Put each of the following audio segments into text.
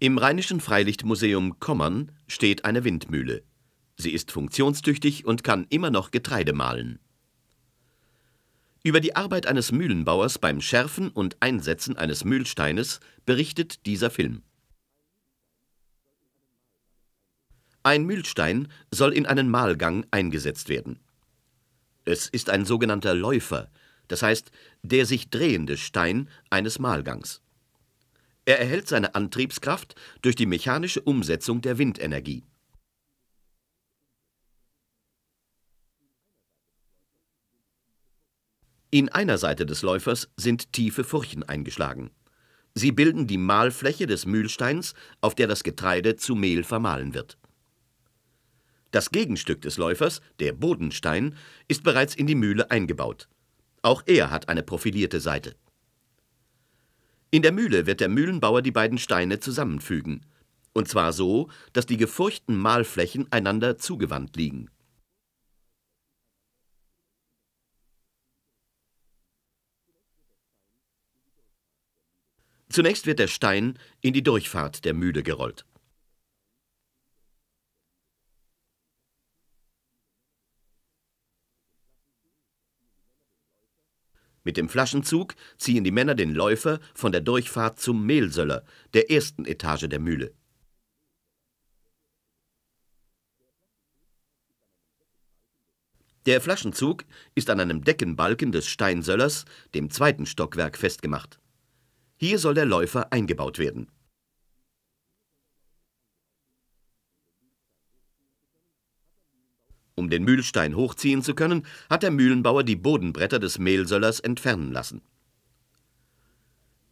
Im Rheinischen Freilichtmuseum Kommern steht eine Windmühle. Sie ist funktionstüchtig und kann immer noch Getreide mahlen. Über die Arbeit eines Mühlenbauers beim Schärfen und Einsetzen eines Mühlsteines berichtet dieser Film. Ein Mühlstein soll in einen Mahlgang eingesetzt werden. Es ist ein sogenannter Läufer, das heißt der sich drehende Stein eines Mahlgangs. Er erhält seine Antriebskraft durch die mechanische Umsetzung der Windenergie. In einer Seite des Läufers sind tiefe Furchen eingeschlagen. Sie bilden die Mahlfläche des Mühlsteins, auf der das Getreide zu Mehl vermahlen wird. Das Gegenstück des Läufers, der Bodenstein, ist bereits in die Mühle eingebaut. Auch er hat eine profilierte Seite. In der Mühle wird der Mühlenbauer die beiden Steine zusammenfügen. Und zwar so, dass die gefurchten Mahlflächen einander zugewandt liegen. Zunächst wird der Stein in die Durchfahrt der Mühle gerollt. Mit dem Flaschenzug ziehen die Männer den Läufer von der Durchfahrt zum Mehlsöller, der ersten Etage der Mühle. Der Flaschenzug ist an einem Deckenbalken des Steinsöllers, dem zweiten Stockwerk, festgemacht. Hier soll der Läufer eingebaut werden. Um den Mühlstein hochziehen zu können, hat der Mühlenbauer die Bodenbretter des Mehlsöllers entfernen lassen.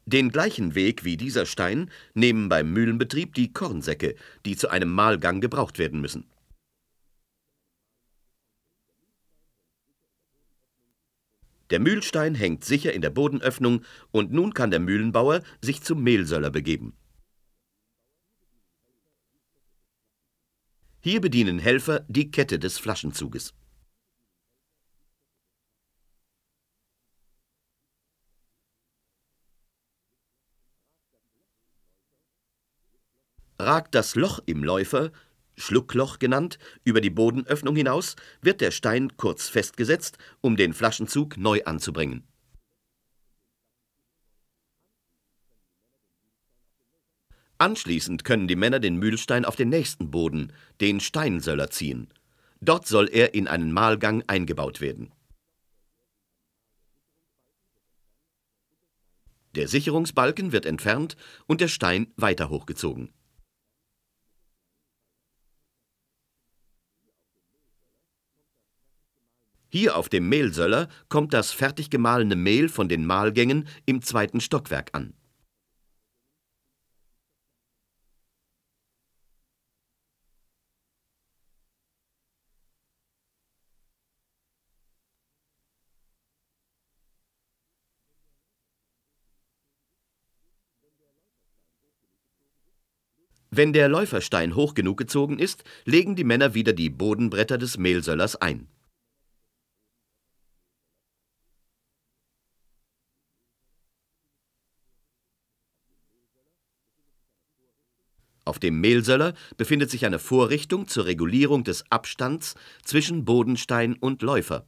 Den gleichen Weg wie dieser Stein nehmen beim Mühlenbetrieb die Kornsäcke, die zu einem Mahlgang gebraucht werden müssen. Der Mühlstein hängt sicher in der Bodenöffnung und nun kann der Mühlenbauer sich zum Mehlsöller begeben. Hier bedienen Helfer die Kette des Flaschenzuges. Ragt das Loch im Läufer, Schluckloch genannt, über die Bodenöffnung hinaus, wird der Stein kurz festgesetzt, um den Flaschenzug neu anzubringen. Anschließend können die Männer den Mühlstein auf den nächsten Boden, den Steinsöller, ziehen. Dort soll er in einen Mahlgang eingebaut werden. Der Sicherungsbalken wird entfernt und der Stein weiter hochgezogen. Hier auf dem Mehlsöller kommt das fertig gemahlene Mehl von den Mahlgängen im zweiten Stockwerk an. Wenn der Läuferstein hoch genug gezogen ist, legen die Männer wieder die Bodenbretter des Mehlsöllers ein. Auf dem Mehlsöller befindet sich eine Vorrichtung zur Regulierung des Abstands zwischen Bodenstein und Läufer.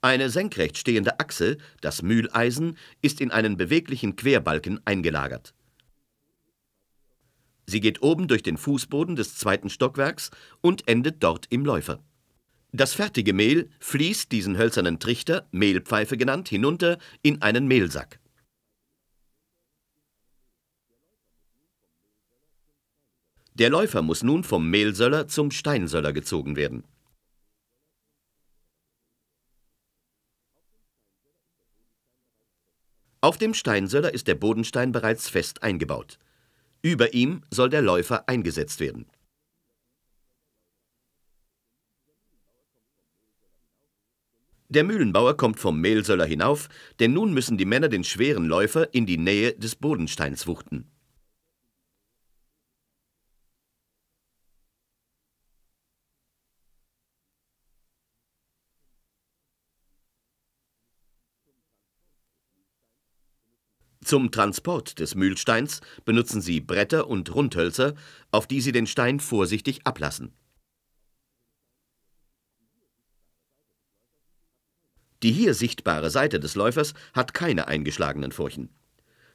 Eine senkrecht stehende Achse, das Mühleisen, ist in einen beweglichen Querbalken eingelagert. Sie geht oben durch den Fußboden des zweiten Stockwerks und endet dort im Läufer. Das fertige Mehl fließt diesen hölzernen Trichter, Mehlpfeife genannt, hinunter in einen Mehlsack. Der Läufer muss nun vom Mehlsöller zum Steinsöller gezogen werden. Auf dem Steinsöller ist der Bodenstein bereits fest eingebaut. Über ihm soll der Läufer eingesetzt werden. Der Mühlenbauer kommt vom Mehlsöller hinauf, denn nun müssen die Männer den schweren Läufer in die Nähe des Bodensteins wuchten. Zum Transport des Mühlsteins benutzen sie Bretter und Rundhölzer, auf die sie den Stein vorsichtig ablassen. Die hier sichtbare Seite des Läufers hat keine eingeschlagenen Furchen.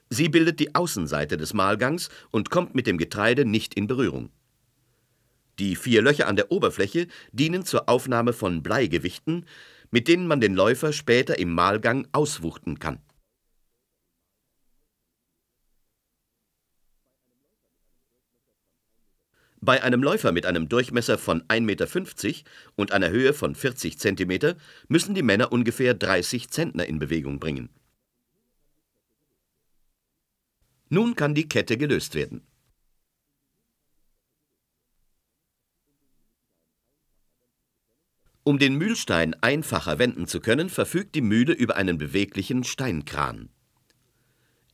Sie bildet die Außenseite des Mahlgangs und kommt mit dem Getreide nicht in Berührung. Die vier Löcher an der Oberfläche dienen zur Aufnahme von Bleigewichten, mit denen man den Läufer später im Mahlgang auswuchten kann. Bei einem Läufer mit einem Durchmesser von 1,50 Meter und einer Höhe von 40 Zentimeter müssen die Männer ungefähr 30 Zentner in Bewegung bringen. Nun kann die Kette gelöst werden. Um den Mühlstein einfacher wenden zu können, verfügt die Mühle über einen beweglichen Steinkran.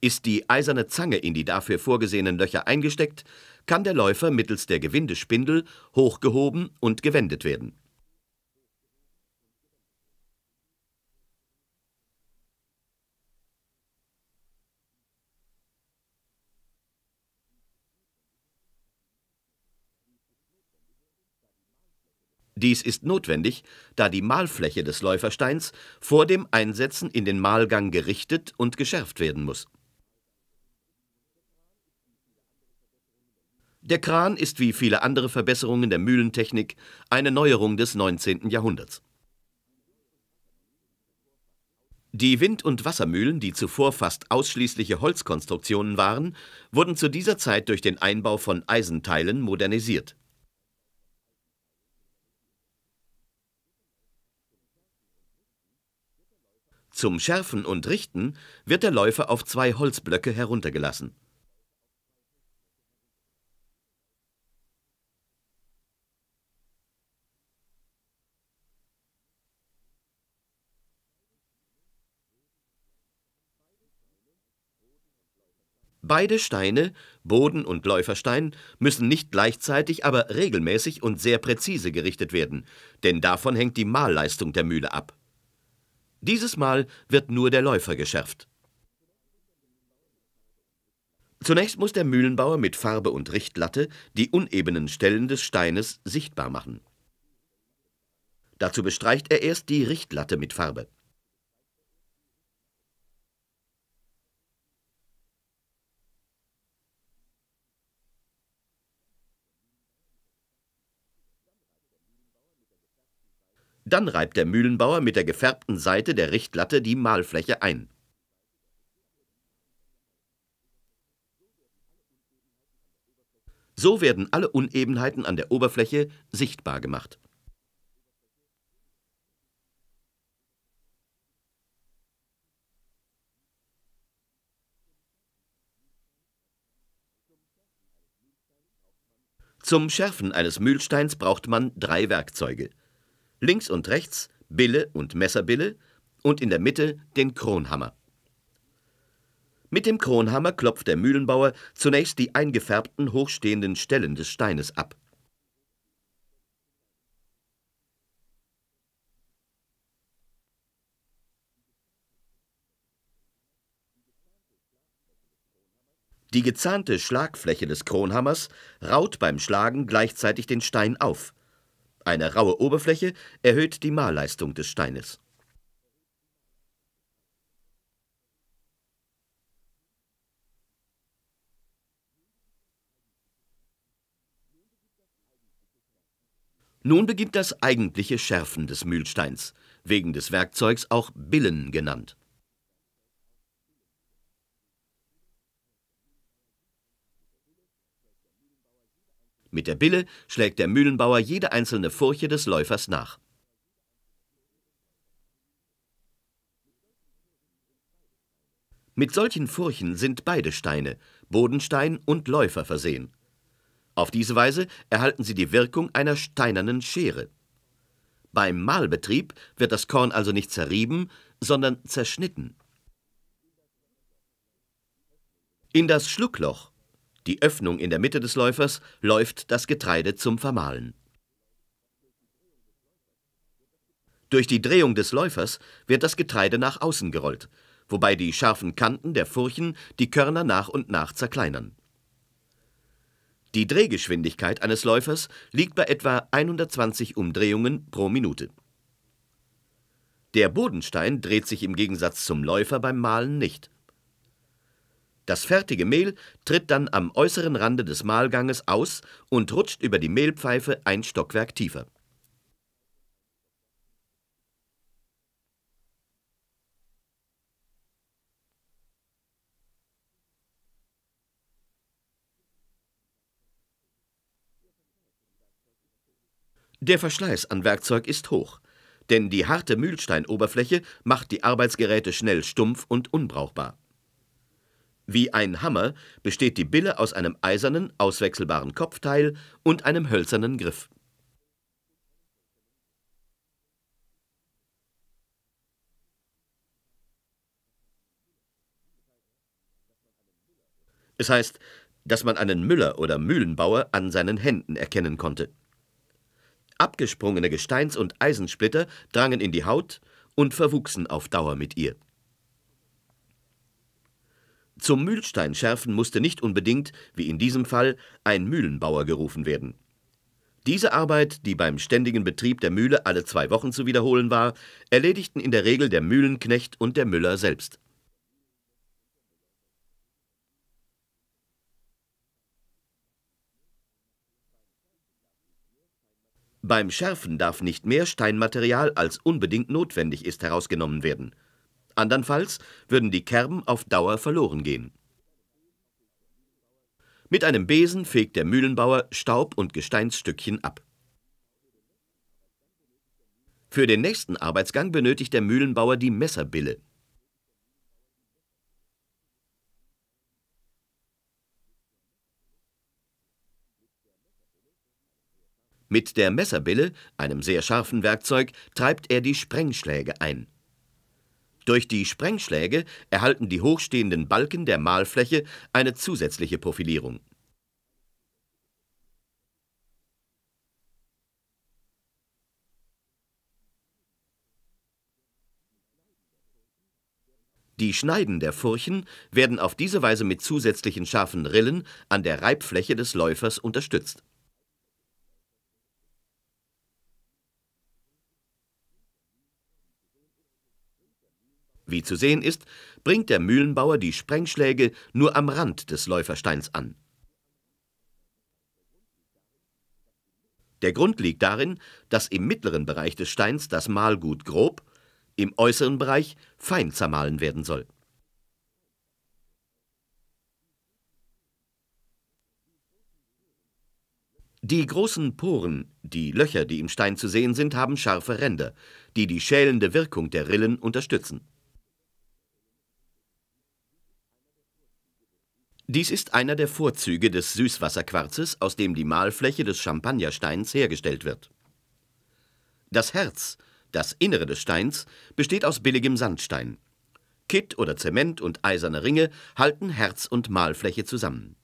Ist die eiserne Zange in die dafür vorgesehenen Löcher eingesteckt, kann der Läufer mittels der Gewindespindel hochgehoben und gewendet werden. Dies ist notwendig, da die Mahlfläche des Läufersteins vor dem Einsetzen in den Mahlgang gerichtet und geschärft werden muss Der Kran ist wie viele andere Verbesserungen der Mühlentechnik eine Neuerung des 19. Jahrhunderts. Die Wind- und Wassermühlen, die zuvor fast ausschließliche Holzkonstruktionen waren, wurden zu dieser Zeit durch den Einbau von Eisenteilen modernisiert. Zum Schärfen und Richten wird der Läufer auf zwei Holzblöcke heruntergelassen. Beide Steine, Boden und Läuferstein, müssen nicht gleichzeitig, aber regelmäßig und sehr präzise gerichtet werden, denn davon hängt die Mahlleistung der Mühle ab. Dieses Mal wird nur der Läufer geschärft. Zunächst muss der Mühlenbauer mit Farbe und Richtlatte die unebenen Stellen des Steines sichtbar machen. Dazu bestreicht er erst die Richtlatte mit Farbe. Dann reibt der Mühlenbauer mit der gefärbten Seite der Richtlatte die Mahlfläche ein. So werden alle Unebenheiten an der Oberfläche sichtbar gemacht. Zum Schärfen eines Mühlsteins braucht man drei Werkzeuge links und rechts Bille und Messerbille und in der Mitte den Kronhammer. Mit dem Kronhammer klopft der Mühlenbauer zunächst die eingefärbten hochstehenden Stellen des Steines ab. Die gezahnte Schlagfläche des Kronhammers raut beim Schlagen gleichzeitig den Stein auf. Eine raue Oberfläche erhöht die Malerleistung des Steines. Nun beginnt das eigentliche Schärfen des Mühlsteins, wegen des Werkzeugs auch Billen genannt. Mit der Bille schlägt der Mühlenbauer jede einzelne Furche des Läufers nach. Mit solchen Furchen sind beide Steine, Bodenstein und Läufer, versehen. Auf diese Weise erhalten sie die Wirkung einer steinernen Schere. Beim Mahlbetrieb wird das Korn also nicht zerrieben, sondern zerschnitten. In das Schluckloch die Öffnung in der Mitte des Läufers läuft das Getreide zum Vermahlen. Durch die Drehung des Läufers wird das Getreide nach außen gerollt, wobei die scharfen Kanten der Furchen die Körner nach und nach zerkleinern. Die Drehgeschwindigkeit eines Läufers liegt bei etwa 120 Umdrehungen pro Minute. Der Bodenstein dreht sich im Gegensatz zum Läufer beim Mahlen nicht. Das fertige Mehl tritt dann am äußeren Rande des Mahlganges aus und rutscht über die Mehlpfeife ein Stockwerk tiefer. Der Verschleiß an Werkzeug ist hoch, denn die harte Mühlsteinoberfläche macht die Arbeitsgeräte schnell stumpf und unbrauchbar. Wie ein Hammer besteht die Bille aus einem eisernen, auswechselbaren Kopfteil und einem hölzernen Griff. Es heißt, dass man einen Müller oder Mühlenbauer an seinen Händen erkennen konnte. Abgesprungene Gesteins- und Eisensplitter drangen in die Haut und verwuchsen auf Dauer mit ihr. Zum Mühlsteinschärfen musste nicht unbedingt, wie in diesem Fall, ein Mühlenbauer gerufen werden. Diese Arbeit, die beim ständigen Betrieb der Mühle alle zwei Wochen zu wiederholen war, erledigten in der Regel der Mühlenknecht und der Müller selbst. Beim Schärfen darf nicht mehr Steinmaterial als unbedingt notwendig ist herausgenommen werden – Andernfalls würden die Kerben auf Dauer verloren gehen. Mit einem Besen fegt der Mühlenbauer Staub und Gesteinsstückchen ab. Für den nächsten Arbeitsgang benötigt der Mühlenbauer die Messerbille. Mit der Messerbille, einem sehr scharfen Werkzeug, treibt er die Sprengschläge ein. Durch die Sprengschläge erhalten die hochstehenden Balken der Mahlfläche eine zusätzliche Profilierung. Die Schneiden der Furchen werden auf diese Weise mit zusätzlichen scharfen Rillen an der Reibfläche des Läufers unterstützt. Wie zu sehen ist, bringt der Mühlenbauer die Sprengschläge nur am Rand des Läufersteins an. Der Grund liegt darin, dass im mittleren Bereich des Steins das Mahlgut grob, im äußeren Bereich fein zermahlen werden soll. Die großen Poren, die Löcher, die im Stein zu sehen sind, haben scharfe Ränder, die die schälende Wirkung der Rillen unterstützen. Dies ist einer der Vorzüge des Süßwasserquarzes, aus dem die Mahlfläche des Champagnersteins hergestellt wird. Das Herz, das Innere des Steins, besteht aus billigem Sandstein. Kitt oder Zement und eiserne Ringe halten Herz und Mahlfläche zusammen.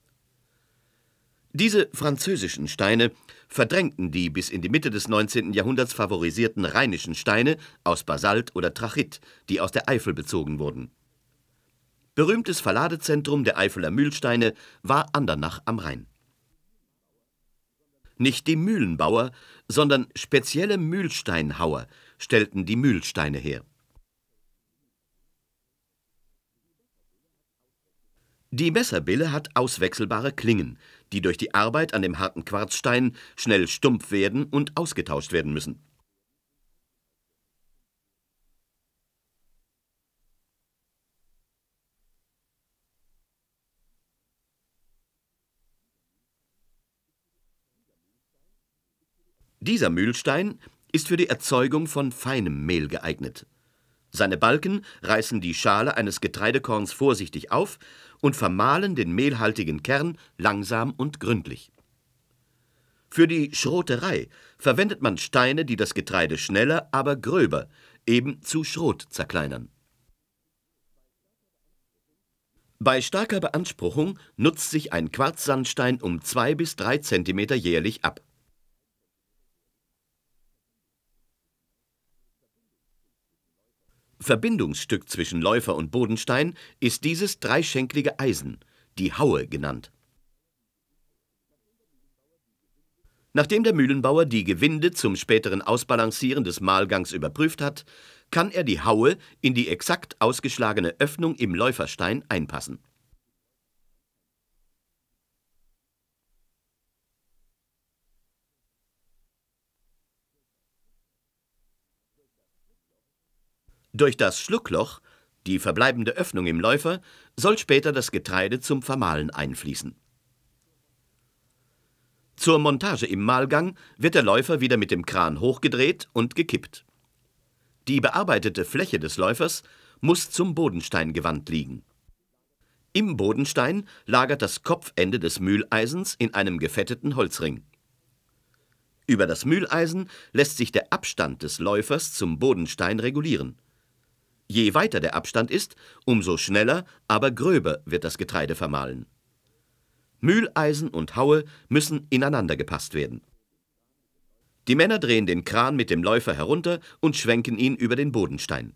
Diese französischen Steine verdrängten die bis in die Mitte des 19. Jahrhunderts favorisierten rheinischen Steine aus Basalt oder Trachit, die aus der Eifel bezogen wurden. Berühmtes Verladezentrum der Eifeler Mühlsteine war Andernach am Rhein. Nicht die Mühlenbauer, sondern spezielle Mühlsteinhauer stellten die Mühlsteine her. Die Messerbille hat auswechselbare Klingen, die durch die Arbeit an dem harten Quarzstein schnell stumpf werden und ausgetauscht werden müssen. Dieser Mühlstein ist für die Erzeugung von feinem Mehl geeignet. Seine Balken reißen die Schale eines Getreidekorns vorsichtig auf und vermahlen den mehlhaltigen Kern langsam und gründlich. Für die Schroterei verwendet man Steine, die das Getreide schneller, aber gröber, eben zu Schrot zerkleinern. Bei starker Beanspruchung nutzt sich ein Quarzsandstein um 2 bis 3 cm jährlich ab. Verbindungsstück zwischen Läufer und Bodenstein ist dieses dreischenklige Eisen, die Haue genannt. Nachdem der Mühlenbauer die Gewinde zum späteren Ausbalancieren des Mahlgangs überprüft hat, kann er die Haue in die exakt ausgeschlagene Öffnung im Läuferstein einpassen. Durch das Schluckloch, die verbleibende Öffnung im Läufer, soll später das Getreide zum Vermahlen einfließen. Zur Montage im Mahlgang wird der Läufer wieder mit dem Kran hochgedreht und gekippt. Die bearbeitete Fläche des Läufers muss zum Bodensteingewandt liegen. Im Bodenstein lagert das Kopfende des Mühleisens in einem gefetteten Holzring. Über das Mühleisen lässt sich der Abstand des Läufers zum Bodenstein regulieren. Je weiter der Abstand ist, umso schneller, aber gröber wird das Getreide vermahlen. Mühleisen und Haue müssen ineinander gepasst werden. Die Männer drehen den Kran mit dem Läufer herunter und schwenken ihn über den Bodenstein.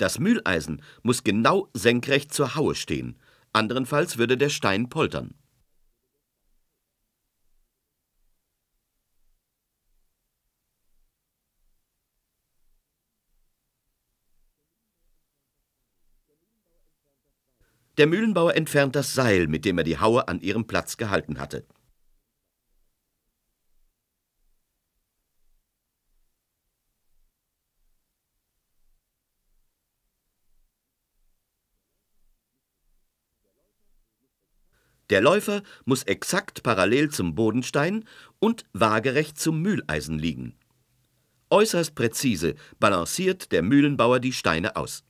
Das Mühleisen muss genau senkrecht zur Haue stehen, andernfalls würde der Stein poltern. Der Mühlenbauer entfernt das Seil, mit dem er die Haue an ihrem Platz gehalten hatte. Der Läufer muss exakt parallel zum Bodenstein und waagerecht zum Mühleisen liegen. Äußerst präzise balanciert der Mühlenbauer die Steine aus.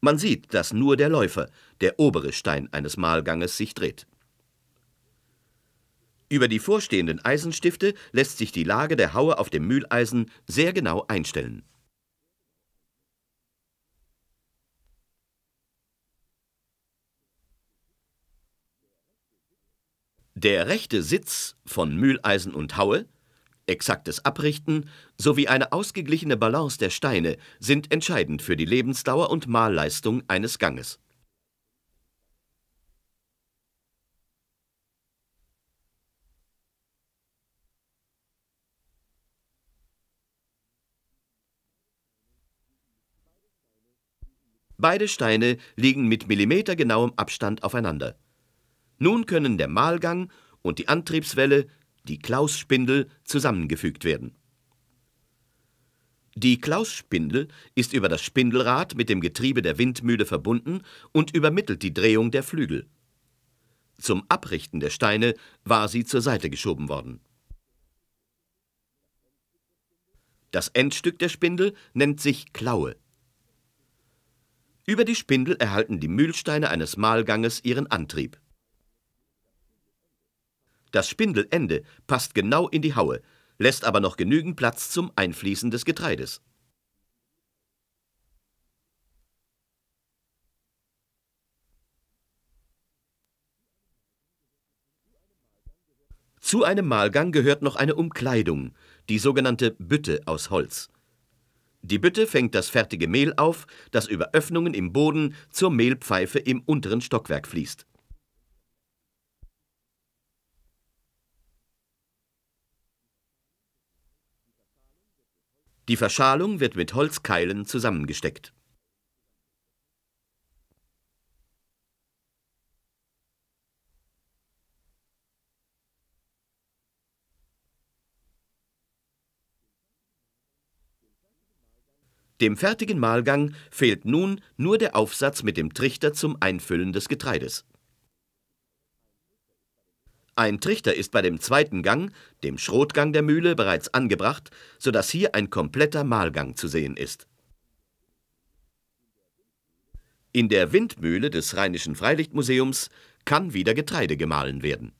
Man sieht, dass nur der Läufer, der obere Stein eines Mahlganges, sich dreht. Über die vorstehenden Eisenstifte lässt sich die Lage der Haue auf dem Mühleisen sehr genau einstellen. Der rechte Sitz von Mühleisen und Haue, exaktes Abrichten sowie eine ausgeglichene Balance der Steine sind entscheidend für die Lebensdauer und Mahlleistung eines Ganges. Beide Steine liegen mit millimetergenauem Abstand aufeinander. Nun können der Mahlgang und die Antriebswelle, die Klausspindel, zusammengefügt werden. Die Klausspindel ist über das Spindelrad mit dem Getriebe der Windmühle verbunden und übermittelt die Drehung der Flügel. Zum Abrichten der Steine war sie zur Seite geschoben worden. Das Endstück der Spindel nennt sich Klaue. Über die Spindel erhalten die Mühlsteine eines Mahlganges ihren Antrieb. Das Spindelende passt genau in die Haue, lässt aber noch genügend Platz zum Einfließen des Getreides. Zu einem Mahlgang gehört noch eine Umkleidung, die sogenannte Bütte aus Holz. Die Bütte fängt das fertige Mehl auf, das über Öffnungen im Boden zur Mehlpfeife im unteren Stockwerk fließt. Die Verschalung wird mit Holzkeilen zusammengesteckt. Dem fertigen Mahlgang fehlt nun nur der Aufsatz mit dem Trichter zum Einfüllen des Getreides ein Trichter ist bei dem zweiten Gang, dem Schrotgang der Mühle, bereits angebracht, sodass hier ein kompletter Mahlgang zu sehen ist. In der Windmühle des Rheinischen Freilichtmuseums kann wieder Getreide gemahlen werden.